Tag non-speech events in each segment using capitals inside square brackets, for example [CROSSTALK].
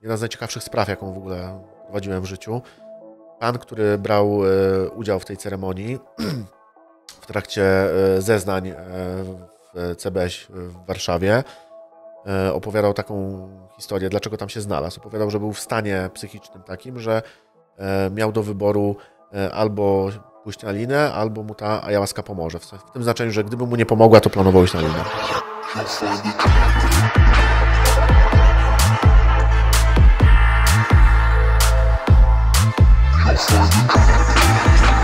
jedna z najciekawszych spraw, jaką w ogóle prowadziłem w życiu. Pan, który brał e, udział w tej ceremonii, [CLEARS THROAT] w trakcie e, zeznań e, w CBS w Warszawie, opowiadał taką historię, dlaczego tam się znalazł. Opowiadał, że był w stanie psychicznym takim, że miał do wyboru albo pójść na linę, albo mu ta ajałaska pomoże. W tym znaczeniu, że gdyby mu nie pomogła, to planował iść na linę. Yes.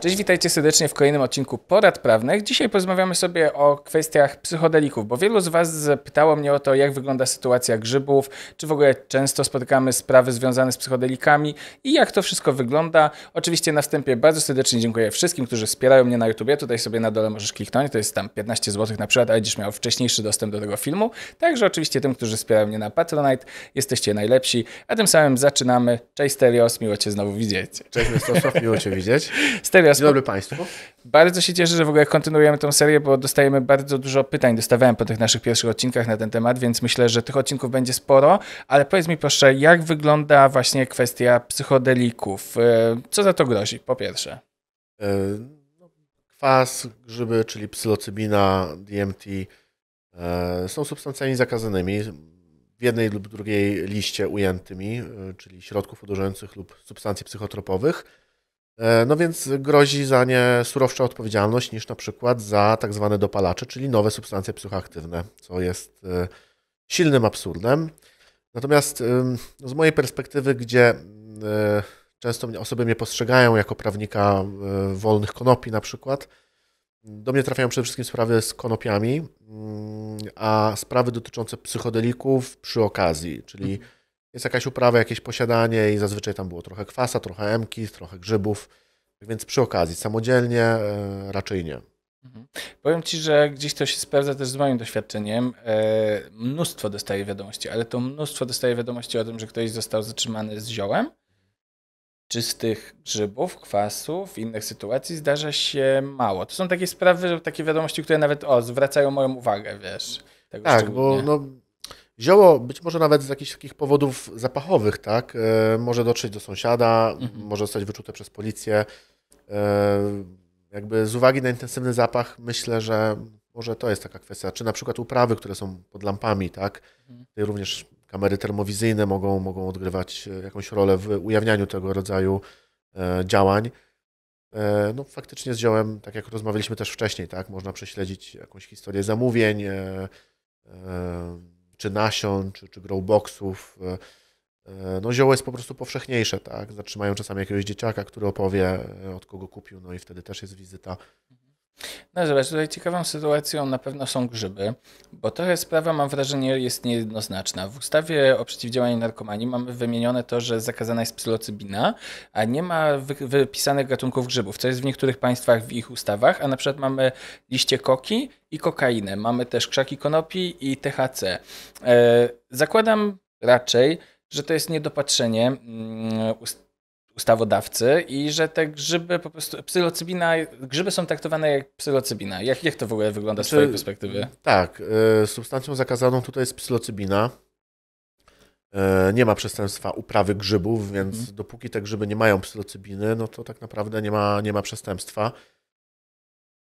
Cześć, witajcie serdecznie w kolejnym odcinku Porad Prawnych. Dzisiaj porozmawiamy sobie o kwestiach psychodelików, bo wielu z Was zapytało mnie o to, jak wygląda sytuacja grzybów, czy w ogóle często spotykamy sprawy związane z psychodelikami i jak to wszystko wygląda. Oczywiście na wstępie bardzo serdecznie dziękuję wszystkim, którzy wspierają mnie na YouTubie. Tutaj sobie na dole możesz kliknąć, to jest tam 15 zł na przykład, a będziesz miał wcześniejszy dostęp do tego filmu. Także oczywiście tym, którzy wspierają mnie na Patronite, jesteście najlepsi. A tym samym zaczynamy. Cześć Stelios, miło Cię znowu widzieć. Cześć Mistrzostwo, miło Cię widzieć. [LAUGHS] seria. Dzień dobry Państwu. Bardzo się cieszę, że w ogóle kontynuujemy tą serię, bo dostajemy bardzo dużo pytań. Dostawałem po tych naszych pierwszych odcinkach na ten temat, więc myślę, że tych odcinków będzie sporo. Ale powiedz mi proszę, jak wygląda właśnie kwestia psychodelików? E, co za to grozi, po pierwsze? E, kwas, grzyby, czyli psylocybina, DMT e, są substancjami zakazanymi w jednej lub drugiej liście ujętymi, czyli środków odurzających lub substancji psychotropowych. E, no więc grozi za nie surowsza odpowiedzialność niż na przykład za tak zwane dopalacze, czyli nowe substancje psychoaktywne, co jest e, silnym absurdem. Natomiast z mojej perspektywy, gdzie e, często osoby mnie postrzegają jako prawnika wolnych konopi na przykład, do mnie trafiają przede wszystkim sprawy z konopiami, mm, a sprawy dotyczące psychodelików przy okazji, czyli mhm jest jakaś uprawa, jakieś posiadanie i zazwyczaj tam było trochę kwasa, trochę emki, trochę grzybów. Więc przy okazji, samodzielnie e, raczej nie. Mhm. Powiem Ci, że gdzieś to się sprawdza też z moim doświadczeniem. E, mnóstwo dostaje wiadomości, ale to mnóstwo dostaje wiadomości o tym, że ktoś został zatrzymany z ziołem. Czy z tych grzybów, kwasów, innych sytuacji zdarza się mało. To są takie sprawy, takie wiadomości, które nawet o, zwracają moją uwagę, wiesz. tak, tak bo no, Zioło być może nawet z jakichś takich powodów zapachowych, tak? E, może dotrzeć do sąsiada, mhm. może zostać wyczute przez policję. E, jakby z uwagi na intensywny zapach myślę, że może to jest taka kwestia. Czy na przykład uprawy, które są pod lampami, tak? Mhm. Tutaj również kamery termowizyjne mogą, mogą odgrywać e, jakąś rolę w ujawnianiu tego rodzaju e, działań. E, no, faktycznie z ziołem, tak jak rozmawialiśmy też wcześniej, tak, można prześledzić jakąś historię zamówień, e, czy nasion, czy, czy growboxów. E, e, no zioło jest po prostu powszechniejsze, tak? Zatrzymają czasami jakiegoś dzieciaka, który opowie, e, od kogo kupił, no i wtedy też jest wizyta no zobacz, tutaj ciekawą sytuacją na pewno są grzyby, bo trochę sprawa, mam wrażenie, jest niejednoznaczna. W ustawie o przeciwdziałaniu narkomanii mamy wymienione to, że zakazana jest psylocybina, a nie ma wy wypisanych gatunków grzybów, co jest w niektórych państwach w ich ustawach, a na przykład mamy liście koki i kokainę, mamy też krzaki konopi i THC. Yy, e, zakładam raczej, że to jest niedopatrzenie. Yy, ustawodawcy i że te grzyby po prostu, psylocybina, grzyby są traktowane jak psylocybina. Jak, jak to w ogóle wygląda znaczy, z twojej perspektywy? Tak, y, substancją zakazaną tutaj jest psylocybina. E, nie ma przestępstwa uprawy grzybów, więc mhm. dopóki te grzyby nie mają psylocybiny, no to tak naprawdę nie ma, nie ma przestępstwa.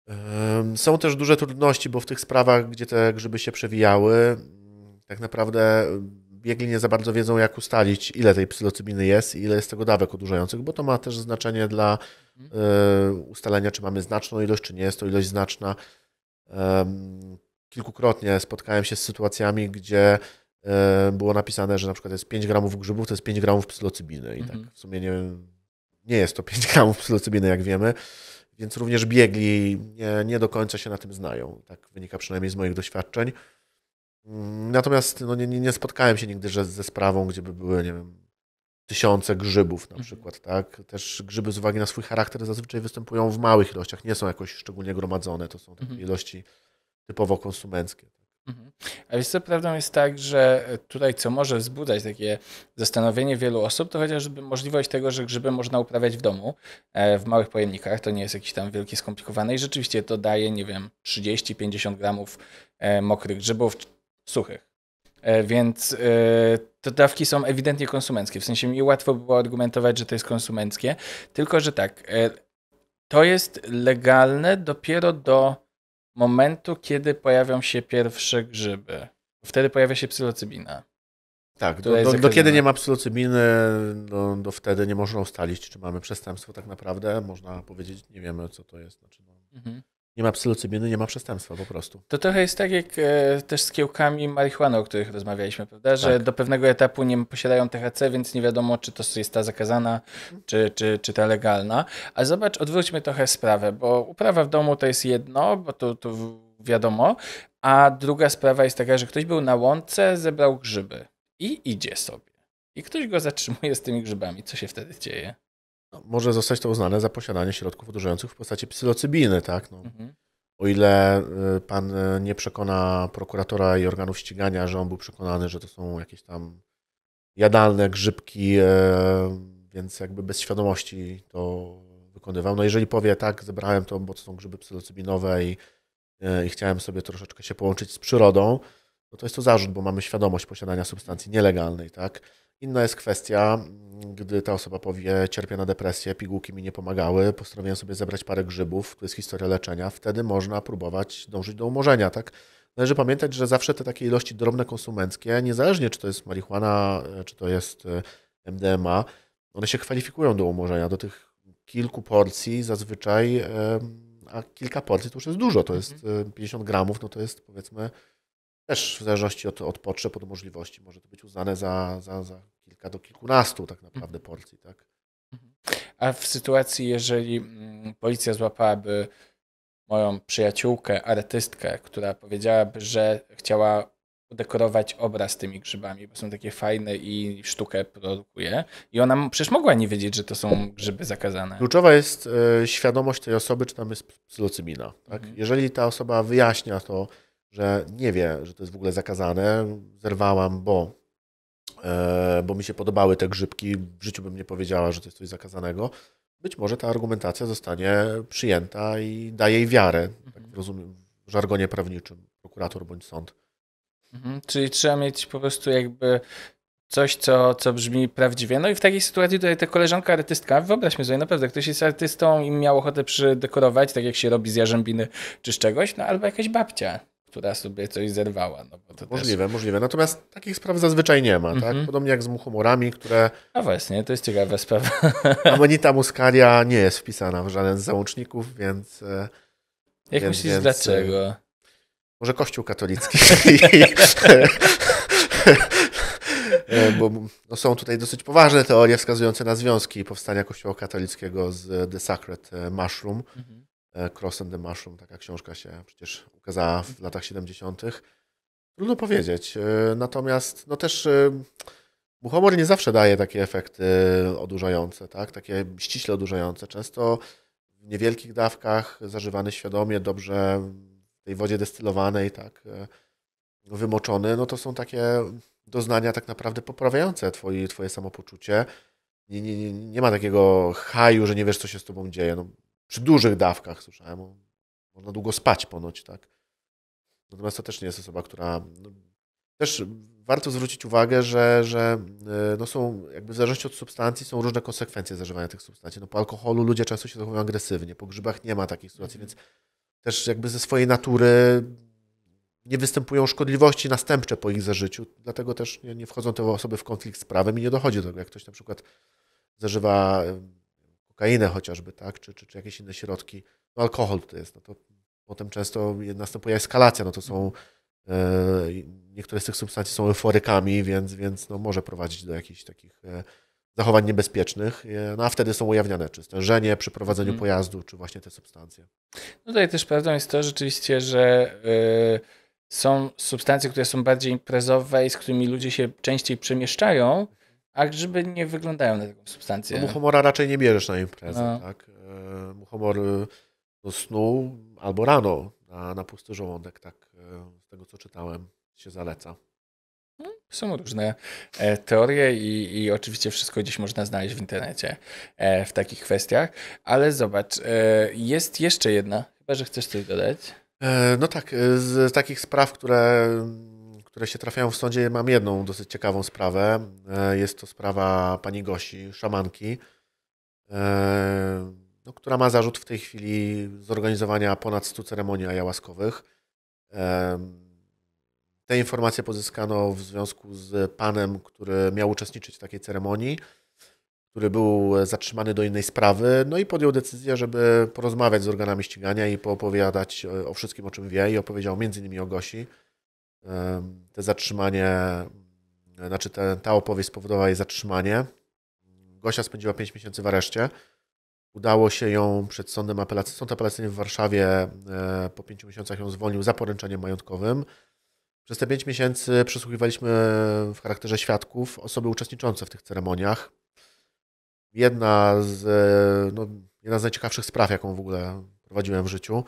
E, są też duże trudności, bo w tych sprawach, gdzie te grzyby się przewijały, tak naprawdę biegli nie za bardzo wiedzą, jak ustalić, ile tej psylocybiny jest i ile jest tego dawek odurzających, bo to ma też znaczenie dla y, ustalenia, czy mamy znaczną ilość, czy nie jest to ilość znaczna. Um, kilkukrotnie spotkałem się z sytuacjami, gdzie y, było napisane, że na przykład jest 5 gramów grzybów, to jest 5 gramów psylocybiny i tak mhm. tak w sumie nie, nie jest to 5 [LAUGHS] gramów psylocybiny, jak wiemy więc również biegli nie, nie, do końca się na tym znają. Tak wynika przynajmniej z moich doświadczeń. Natomiast no, nie, nie spotkałem się nigdy że ze sprawą, gdzie by były, nie wiem, tysiące grzybów na mhm. przykład, tak? Też grzyby z uwagi na swój charakter zazwyczaj występują w małych ilościach, nie są jakoś szczególnie gromadzone, to są takie mhm. ilości typowo konsumenckie. Mhm. A więc co prawdą jest tak, że e, tutaj co może wzbudzać takie zastanowienie wielu osób, to chociażby możliwość tego, że grzyby można uprawiać w domu, e, w małych pojemnikach, to nie jest jakiś tam wielki skomplikowany. i rzeczywiście to daje, nie wiem, 30-50 gramów e, mokrych grzybów, suchych. E, więc e, te dawki są ewidentnie konsumenckie. W sensie mi łatwo było argumentować, że to jest konsumenckie. Tylko, że tak, e, to jest legalne dopiero do momentu, kiedy pojawią się pierwsze grzyby. Wtedy pojawia się psylocybina. Tak, do, do, do, kiedy nie ma psylocybiny, do, do, wtedy nie można ustalić, czy mamy przestępstwo tak naprawdę. Można powiedzieć, nie wiemy, co to jest. Znaczy, no... mhm. Nie ma psylocybiny, nie ma przestępstwa po prostu. To trochę jest tak jak e, też z kiełkami marihuany, o których rozmawialiśmy, prawda? Że tak. do pewnego etapu nie posiadają THC, więc nie wiadomo, czy to jest ta zakazana, czy, czy, czy ta legalna. A zobacz, odwróćmy trochę sprawę, bo uprawa w domu to jest jedno, bo to, to wiadomo, a druga sprawa jest taka, że ktoś był na łące, zebrał grzyby i idzie sobie. I ktoś go zatrzymuje z tymi grzybami. Co się wtedy dzieje? no, może zostać to uznane za posiadanie środków odurzających w postaci psylocybiny, tak? No. Mhm. O ile y, pan y, nie przekona prokuratora i organów ścigania, że on był przekonany, że to są jakieś tam jadalne grzybki, y, więc jakby bez świadomości to wykonywał. No jeżeli powie tak, zebrałem to, bo to są grzyby psylocybinowe i, i chciałem sobie troszeczkę się połączyć z przyrodą, no to jest to zarzut, bo mamy świadomość posiadania substancji nielegalnej, tak? Inna jest kwestia, mm, gdy ta osoba powie, cierpię na depresję, pigułki mi nie pomagały, postanowiłem sobie zebrać parę grzybów, to jest historia leczenia, wtedy można próbować dążyć do umorzenia, tak? Należy pamiętać, że zawsze te takie ilości drobne konsumenckie, niezależnie czy to jest marihuana, e, czy to jest e, MDMA, one się kwalifikują do umorzenia, do tych kilku porcji zazwyczaj, e, a kilka porcji to już jest dużo, to jest 50 mhm. gramów, no to jest powiedzmy też w zależności od, od potrzeb, od możliwości, może to być uznane za, za, za kilka, do kilkunastu tak mhm. naprawdę porcji. Tak? Mhm. A w sytuacji, jeżeli mm, policja złapałaby moją przyjaciółkę, artystkę, która powiedziałaby, że chciała udekorować obraz tymi grzybami, bo są takie fajne i sztukę produkuje. I ona przecież mogła nie wiedzieć, że to są grzyby zakazane. Kluczowa jest y, świadomość tej osoby, czy tam jest psylocybina. Tak? Mhm. Jeżeli ta osoba wyjaśnia to, że nie wie, że to jest w ogóle zakazane, zerwałam, bo E, bo mi się podobały te grzybki. W życiu bym nie powiedziała, że to jest coś zakazanego. Być może ta argumentacja zostanie przyjęta i daje jej wiarę, tak mhm. rozumiem, w żargonie prawniczym, prokurator bądź sąd. Mhm, czyli trzeba mieć po prostu jakby coś, co, co brzmi prawdziwie. No i w takiej sytuacji tutaj ta koleżanka artystka, wyobraźmy sobie, naprawdę ktoś jest artystą i miał ochotę przydekorować, tak jak się robi z jarzębiny czy z czegoś, no albo jakaś babcia która sobie coś zerwała. No bo to możliwe, też... możliwe. Natomiast takich spraw zazwyczaj nie ma, mm -hmm. tak? Mhm. Podobnie jak z muchomorami, które... A no właśnie, to jest ciekawa sprawa. [LAUGHS] Amanita muscaria nie jest wpisana w żaden z załączników, więc... E, jak więc, myślisz, więc... E, dlaczego? Może Kościół katolicki. [LAUGHS] E, bo no, są tutaj dosyć poważne teorie wskazujące na związki powstania Kościoła katolickiego z The Sacred Mushroom. Mhm. E, Cross and the Mushroom, taka książka się przecież ukazała w latach 70. Trudno powiedzieć. E, natomiast no też e, buchomor nie zawsze daje takie efekty odurzające, tak? takie ściśle odurzające. Często w niewielkich dawkach, zażywany świadomie, dobrze w tej wodzie destylowanej, tak? wymoczony, no to są takie doznania tak naprawdę poprawiające twoje, twoje samopoczucie. Nie, nie, nie ma takiego haju, że nie wiesz, co się z tobą dzieje. No, przy dużych dawkach słyszałem. Można długo spać ponoć, tak? Natomiast to też nie jest osoba, która. No, też warto zwrócić uwagę, że, że e, no są, jakby w zależności od substancji są różne konsekwencje zażywania tych substancji. No po alkoholu ludzie często się zachowują agresywnie, po grzybach nie ma takich sytuacji, mhm. więc też jakby ze swojej natury nie występują szkodliwości następcze po ich zażyciu, dlatego też nie, nie wchodzą te osoby w konflikt z prawem i nie dochodzi do tego, jak ktoś na przykład zażywa kokainę chociażby, tak, czy, czy, czy jakieś inne środki, no alkohol to jest, no to potem często następuje eskalacja, no to są e, Niektóre z tych substancji są euforykami, więc, więc no może prowadzić do jakichś takich e, zachowań niebezpiecznych, e, no a wtedy są ujawniane czy stężenie przy prowadzeniu mm. pojazdu, czy właśnie te substancje. No tutaj też prawdą jest to rzeczywiście, że są substancje, które są bardziej imprezowe i z którymi ludzie się częściej przemieszczają, a grzyby nie wyglądają na taką substancję. No, muchomora raczej nie bierzesz na imprezę, no. tak? E, muchomor e, do snu albo rano na, na pusty żołądek, tak e, z tego co czytałem, się zaleca. No, są różne e, teorie i, i, oczywiście wszystko gdzieś można znaleźć w internecie w takich kwestiach, ale zobacz, jest jeszcze jedna, chyba że chcesz coś dodać. No tak, z takich spraw, które które się trafiają w sądzie, mam jedną dosyć ciekawą sprawę. E, jest to sprawa pani Gosi, szamanki, e, no, która ma zarzut w tej chwili zorganizowania ponad 100 ceremonii ajałaskowych. E, te informacje pozyskano w związku z panem, który miał uczestniczyć w takiej ceremonii, który był zatrzymany do innej sprawy, no i podjął decyzję, żeby porozmawiać z organami ścigania i poopowiadać o wszystkim, o czym wie i opowiedział między innymi o Gosi te zatrzymanie, znaczy te, ta opowieść spowodowała jej zatrzymanie. Gosia spędziła 5 miesięcy w areszcie. Udało się ją przed sądem apelacyjnym. Sąd apelacyjny w Warszawie e, po 5 miesiącach ją zwolnił za poręczeniem majątkowym. Przez te 5 miesięcy przesłuchiwaliśmy w charakterze świadków osoby uczestniczące w tych ceremoniach. Jedna z, e, no, jedna z najciekawszych spraw, jaką w ogóle prowadziłem w życiu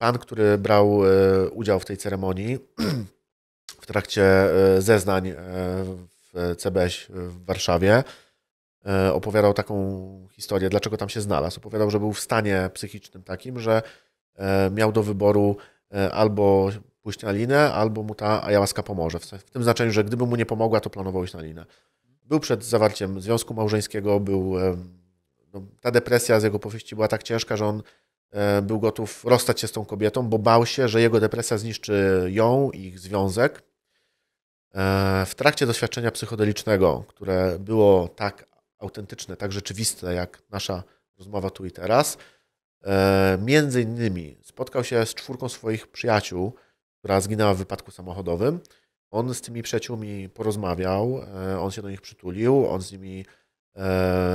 pan, który brał e, udział w tej ceremonii, [CLEARS THROAT] w trakcie e, zeznań e, w CBS w Warszawie, opowiadał taką historię, dlaczego tam się znalazł. Opowiadał, że był w stanie psychicznym takim, że miał do wyboru albo pójść na linę, albo mu ta ajałaska pomoże. W tym znaczeniu, że gdyby mu nie pomogła, to planował iść na linę. Był przed zawarciem związku małżeńskiego, był... No, ta depresja z jego powieści była tak ciężka, że on E, był gotów rozstać się z tą kobietą, bo bał się, że jego depresja zniszczy ją i ich związek. E, w trakcie doświadczenia psychodelicznego, które było tak autentyczne, tak rzeczywiste jak nasza rozmowa tu i teraz, e, między innymi spotkał się z czwórką swoich przyjaciół, która zginęła w wypadku samochodowym. On z tymi przyjaciółmi porozmawiał, on się do nich przytulił, on, z nimi,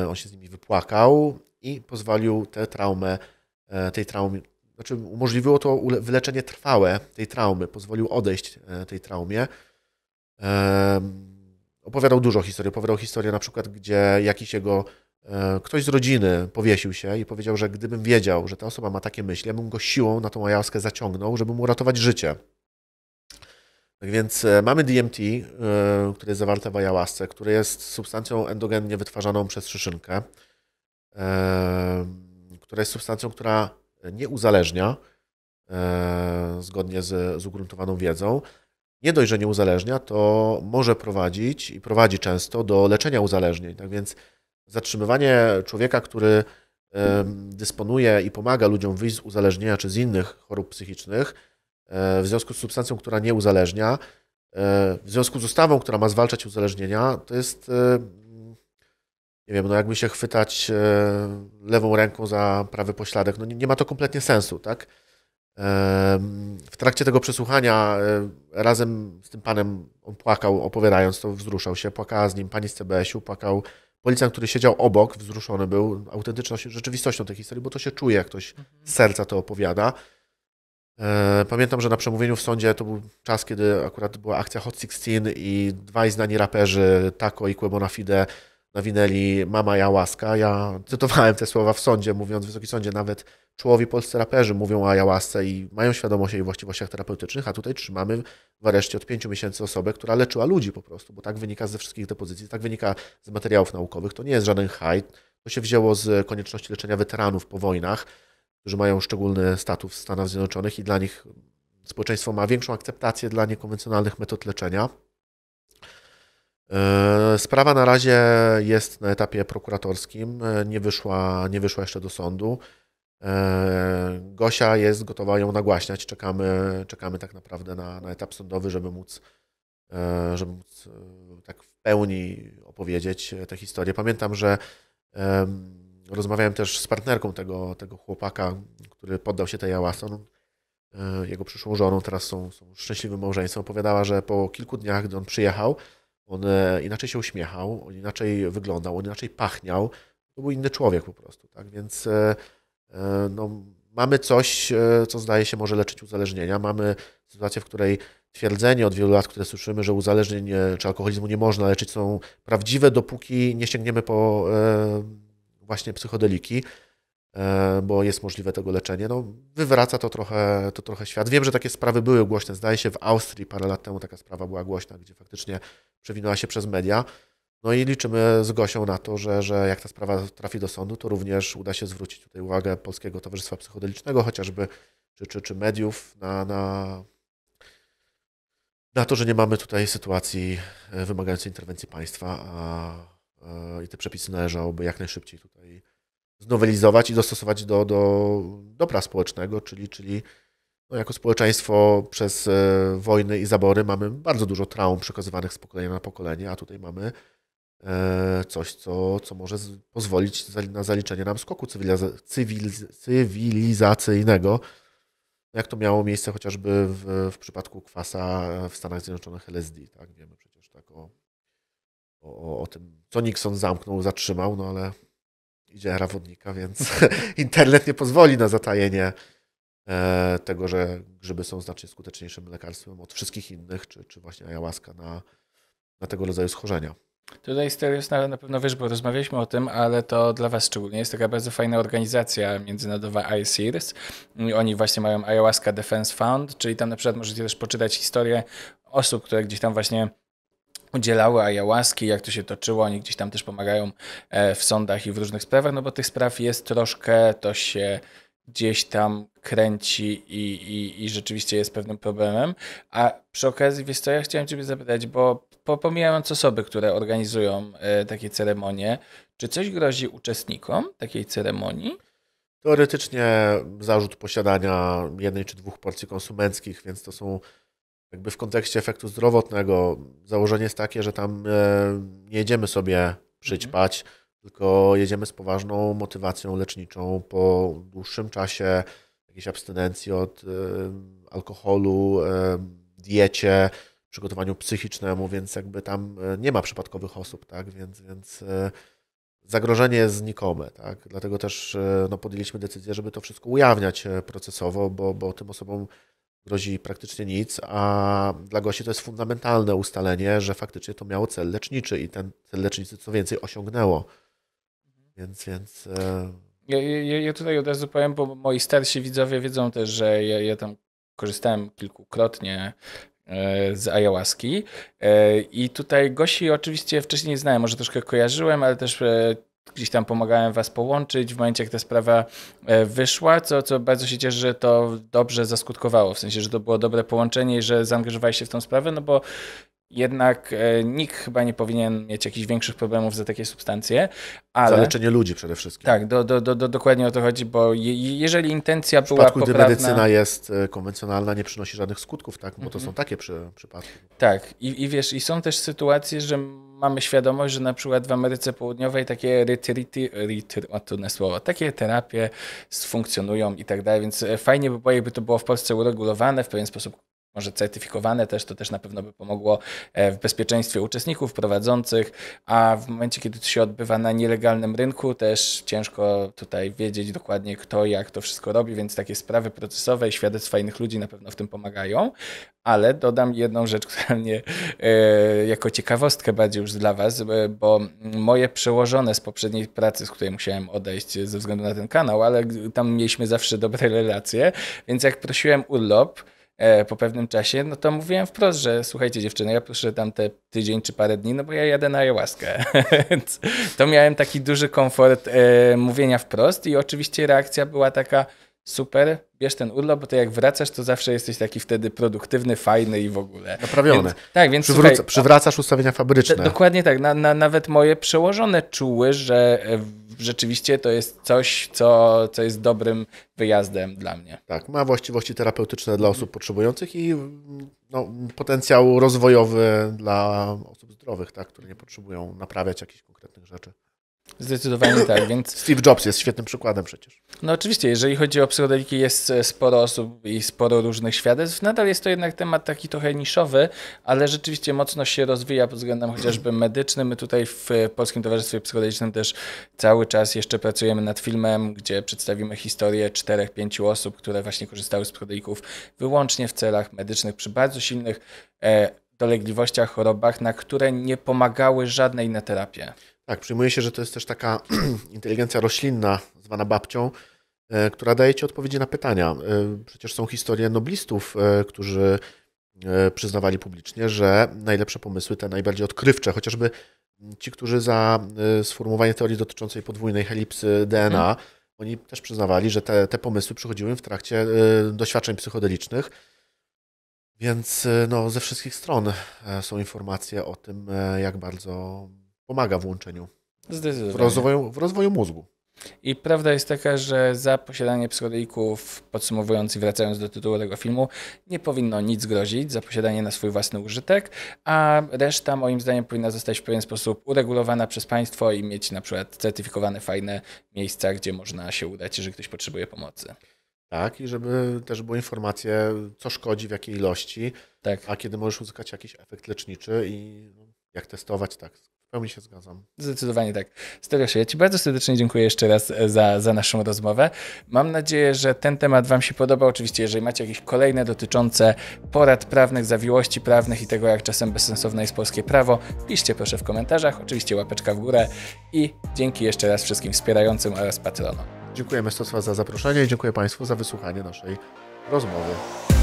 on się z nimi wypłakał i pozwolił tę traumę E, tej traumy. Znaczy, umożliwiło to wyleczenie trwałe tej traumy, pozwolił odejść e, tej traumie. Opowiadał dużo historii. Opowiadał historię na przykład, gdzie jakiś jego e, ktoś z rodziny powiesił się i powiedział, że gdybym wiedział, że ta osoba ma takie myśli, ja bym go siłą na tą ajaskę zaciągnął, żeby mu uratować życie. Tak więc mamy DMT, które jest zawarte w ajałasce, które jest substancją endogennie wytwarzaną przez szyszynkę która jest substancją, która nie uzależnia, e, zgodnie z, z ugruntowaną wiedzą. Nie dość, że nie uzależnia, to może prowadzić i prowadzi często do leczenia uzależnień. Tak więc zatrzymywanie człowieka, który e, dysponuje i pomaga ludziom wyjść z uzależnienia czy z innych chorób psychicznych, e, w związku z substancją, która nie uzależnia, w związku z ustawą, która ma zwalczać uzależnienia, to jest nie wiem, no jakby się chwytać e, lewą ręką za prawy pośladek. No nie, nie ma to kompletnie sensu, tak? W trakcie tego przesłuchania e, razem z tym panem on płakał, opowiadając to, wzruszał się, płakała z nim pani z CBS-u, płakał policjant, który siedział obok, wzruszony był autentyczną rzeczywistością tej historii, bo to się czuje, jak ktoś mhm. z serca to opowiada. E, pamiętam, że na przemówieniu w sądzie to był czas, kiedy akurat była akcja Hot Sixteen i dwaj znani raperzy, Taco i Quebona Fide, nawinęli Mama ja łaska. Ja cytowałem te słowa w sądzie, mówiąc, w Wysoki Sądzie, nawet czołowi polscy raperzy mówią o ayahuasce i mają świadomość o jej właściwościach terapeutycznych, a tutaj trzymamy w areszcie od pięciu miesięcy osobę, która leczyła ludzi po prostu, bo tak wynika ze wszystkich depozycji, tak wynika z materiałów naukowych. To nie jest żaden hajt. To się wzięło z konieczności leczenia weteranów po wojnach, którzy mają szczególny status w Stanach Zjednoczonych i dla nich społeczeństwo ma większą akceptację dla niekonwencjonalnych metod leczenia. E, sprawa na razie jest na etapie prokuratorskim, e, nie wyszła, nie wyszła jeszcze do sądu. E, Gosia jest gotowa ją nagłaśniać. Czekamy, czekamy tak naprawdę na, na etap sądowy, żeby móc, żeby móc tak w pełni opowiedzieć tę historię. Pamiętam, że rozmawiałem też z partnerką tego, tego chłopaka, który poddał się tej Ałason, jego przyszłą żoną, teraz są, są szczęśliwym małżeństwem. Opowiadała, że po kilku dniach, gdy on przyjechał, on e, inaczej się uśmiechał, on inaczej wyglądał, on inaczej pachniał. To był inny człowiek po prostu. Tak? Więc e, e, no, mamy coś, co zdaje się może leczyć uzależnienia. Mamy sytuację, w której twierdzenie od wielu lat, które słyszymy, że uzależnień czy alkoholizmu nie można leczyć, są prawdziwe, dopóki nie sięgniemy po właśnie psychodeliki. E, bo jest możliwe tego leczenie. No, wywraca to trochę, to trochę świat. Wiem, że takie sprawy były głośne. Zdaje się, w Austrii parę lat temu taka sprawa była głośna, gdzie faktycznie przewinęła się przez media. No i liczymy z Gosią na to, że, że jak ta sprawa trafi do sądu, to również uda się zwrócić tutaj uwagę Polskiego Towarzystwa Psychodelicznego chociażby, czy, czy, czy mediów na, na, na to, że nie mamy tutaj sytuacji e, wymagającej interwencji państwa a, a, e, i te przepisy należałoby jak najszybciej tutaj znowelizować i dostosować do, do dobra społecznego, czyli, czyli no, jako społeczeństwo przez e, wojny i zabory mamy bardzo dużo traum przekazywanych z pokolenia na pokolenie, a tutaj mamy e, coś, co, co może pozwolić na zaliczenie nam skoku cywilizacyjnego, jak to miało miejsce chociażby w, w przypadku kwasa w Stanach Zjednoczonych LSD. Tak? Wiemy przecież tak o, o, o tym, co Nixon zamknął, zatrzymał, no ale Idzie wodnika, więc [LAUGHS] internet nie pozwoli na zatajenie e, tego, że grzyby są znacznie skuteczniejszym lekarstwem od wszystkich innych, czy, czy właśnie ayahuasca na, na tego rodzaju schorzenia. Tutaj Stereos na, na pewno wiesz, bo rozmawialiśmy o tym, ale to dla Was szczególnie jest taka bardzo fajna organizacja międzynarodowa iSears. Oni właśnie mają Ayahuasca Defense Fund, czyli tam na przykład możecie też poczytać historię osób, które gdzieś tam właśnie udzielały ajałaski, jak to się toczyło. Oni gdzieś tam też pomagają e, w sądach i w różnych sprawach, no bo tych spraw jest troszkę, to się gdzieś tam kręci i, i, i rzeczywiście jest pewnym problemem. A przy okazji, wiesz co, ja chciałem cię zapytać, bo pomijając osoby, które organizują e, takie ceremonie, czy coś grozi uczestnikom takiej ceremonii? Teoretycznie zarzut posiadania jednej czy dwóch porcji konsumenckich, więc to są jakby w kontekście efektu zdrowotnego założenie jest takie, że tam e, nie jedziemy sobie przyćpać, mhm. tylko jedziemy z poważną motywacją leczniczą po dłuższym czasie jakiejś abstynencji od e, alkoholu, e, diecie, przygotowaniu psychicznemu, więc jakby tam nie ma przypadkowych osób, tak, więc, więc zagrożenie jest znikome, tak, dlatego też no, podjęliśmy decyzję, żeby to wszystko ujawniać procesowo, bo, bo tym osobom grozi praktycznie nic, a dla gości to jest fundamentalne ustalenie, że faktycznie to miało cel leczniczy i ten cel leczniczy co więcej osiągnęło. Więc, więc... E, ja, ja, ja tutaj od razu powiem, bo moi starsi widzowie wiedzą też, że ja, ja tam korzystałem kilkukrotnie e, z ayahuaski. E, I tutaj gości oczywiście wcześniej nie znałem, może troszkę kojarzyłem, ale też gdzieś tam pomagałem was połączyć w momencie, jak ta sprawa e, wyszła, co, co bardzo się cieszę, że to dobrze zaskutkowało, w sensie, że to było dobre połączenie i że zaangażowałeś się w tą sprawę, no bo jednak e, nikt chyba nie powinien mieć jakichś większych problemów za takie substancje. Ale... Za leczenie ludzi przede wszystkim. Tak, do, do, do, do dokładnie o to chodzi, bo je, jeżeli intencja była poprawna... W przypadku, poprawna... gdy medycyna jest e, konwencjonalna, nie przynosi żadnych skutków, tak? bo mm -hmm. to są mhm. takie przy, przypadki. Tak, I, i wiesz, i są też sytuacje, że mamy świadomość, że na przykład w Ameryce Południowej takie retreaty, trudne słowo, takie terapie funkcjonują i tak dalej, więc fajnie by było, jakby to było w Polsce uregulowane, w pewien sposób może certyfikowane też, to też na pewno by pomogło e, w bezpieczeństwie uczestników, prowadzących, a w momencie, kiedy to się odbywa na nielegalnym rynku, też ciężko tutaj wiedzieć dokładnie kto, jak to wszystko robi, więc takie sprawy procesowe i świadectwa innych ludzi na pewno w tym pomagają, ale dodam jedną rzecz, [LAUGHS] która mnie e, jako ciekawostkę bardziej już dla Was, e, bo moje przełożone z poprzedniej pracy, z której musiałem odejść ze względu na ten kanał, ale tam mieliśmy zawsze dobre [LAUGHS] relacje, więc jak prosiłem urlop, E, po pewnym czasie, no to mówiłem wprost, że słuchajcie dziewczyny, ja proszę tam te tydzień czy parę dni, no bo ja jadę na ayahuaskę. [LAUGHS] to miałem taki duży komfort e, mówienia wprost i oczywiście reakcja była taka, super, bierz ten urlop, bo to jak wracasz, to zawsze jesteś taki wtedy produktywny, fajny i w ogóle. Naprawiony. Więc, tak, więc słuchaj, Przywracasz ustawienia fabryczne. dokładnie tak. Na, na, nawet moje przełożone czuły, że e, rzeczywiście to jest coś, co, co jest dobrym wyjazdem dla mnie. Tak, ma właściwości terapeutyczne dla osób potrzebujących i mm, no, potencjał rozwojowy dla osób zdrowych, tak, które nie potrzebują naprawiać jakichś konkretnych rzeczy. Zdecydowanie tak, [COUGHS] więc... Steve Jobs jest świetnym przykładem przecież. No oczywiście, jeżeli chodzi o psychodeliki, jest e, sporo osób i sporo różnych świadectw. Nadal jest to jednak temat taki trochę niszowy, ale rzeczywiście mocno się rozwija pod względem chociażby [COUGHS] medycznym. My tutaj w e, Polskim Towarzystwie Psychodelicznym też cały czas jeszcze pracujemy nad filmem, gdzie przedstawimy historię czterech, pięciu osób, które właśnie korzystały z psychodelików wyłącznie w celach medycznych przy bardzo silnych e, dolegliwościach, chorobach, na które nie pomagały żadnej na terapię. Tak, przyjmuje się, że to jest też taka [CLEARS THROAT] inteligencja roślinna, zwana babcią, e, która daje ci odpowiedzi na pytania. E, przecież są historie noblistów, e, którzy przyznawali publicznie, że najlepsze pomysły, te najbardziej odkrywcze, chociażby ci, którzy za sformułowanie teorii dotyczącej podwójnej helipsy DNA, hmm. oni też przyznawali, że te, te pomysły przychodziły im w trakcie doświadczeń psychodelicznych. Więc no, ze wszystkich stron są informacje o tym, jak bardzo pomaga w łączeniu. W rozwoju, w rozwoju mózgu. I prawda jest taka, że za posiadanie psychodelików, podsumowując i wracając do tytułu tego filmu, nie powinno nic grozić za posiadanie na swój własny użytek, a reszta moim zdaniem powinna zostać w pewien sposób uregulowana przez państwo i mieć na przykład certyfikowane fajne miejsca, gdzie można się udać, jeżeli ktoś potrzebuje pomocy. Tak, i żeby też było informacje, co szkodzi, w jakiej ilości, tak. a kiedy możesz uzyskać jakiś efekt leczniczy i no, jak testować, tak, pełni się zgadzam. Zdecydowanie tak. Stariosze, ja Ci bardzo serdecznie dziękuję jeszcze raz e, za, za naszą rozmowę. Mam nadzieję, że ten temat Wam się podoba. Oczywiście, jeżeli macie jakieś kolejne dotyczące porad prawnych, zawiłości prawnych i tego, jak czasem bezsensowne jest polskie prawo, piszcie proszę w komentarzach. Oczywiście łapeczka w górę i dzięki jeszcze raz wszystkim wspierającym oraz patronom. Dziękujemy Stosław za zaproszenie i dziękuję Państwu za wysłuchanie naszej rozmowy.